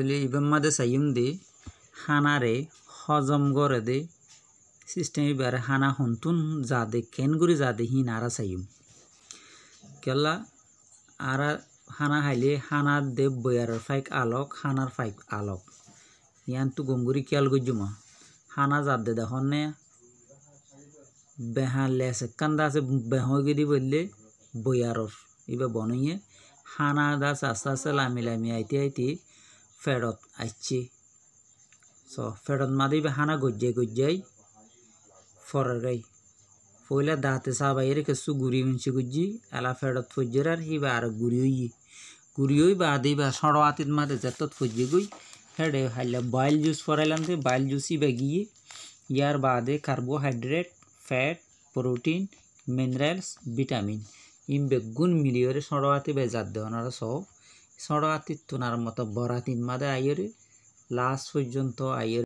इबादे सयम दे हाना रे हजम गे दे सिस्टम बारे हाना हंतुन जा दे कैन गुरी जा दे ही नारा सयम क्या आरा हाना हाइले हाना दे बार फाइक आलोक हानार फाइक आलोक यान तो गमगुरी क्याल गुजुमा हाना जा दे दहने बेहा लेस कंदा से बेहोगिरी बोले बयारर इबा बनइए हाना दास आस्ते आस्ते लामी लामी आईती आईती ফেরত আসছি সো ফেরত মা দিবে হানা গজ্জে গজ্জাই ফরের গাই পয়লা দাঁতে চা সাবাইয়ের কিছু গুড়ি মিনছি গুজি এলা ফেরত ফজ্জের আর হিবা আর গুড়িই গুড়িই বা দিবা সরোয়াতির মাদে যেতত ফজ্জে গই হেডে হাইলে বাইল জুস ফরাইলাম যে বাইল জুসই বা গিয়ে ইয়ার বাদে carbohydrate fat protein minerals vitamin ইম বেগুন মিলিয়ে সরোয়াতে বেজার দেওয়ানারা সব সড়াতি তুনার মতো বরাতি মাদে আইয়রে লাস্ট পর্যন্ত আইয়রে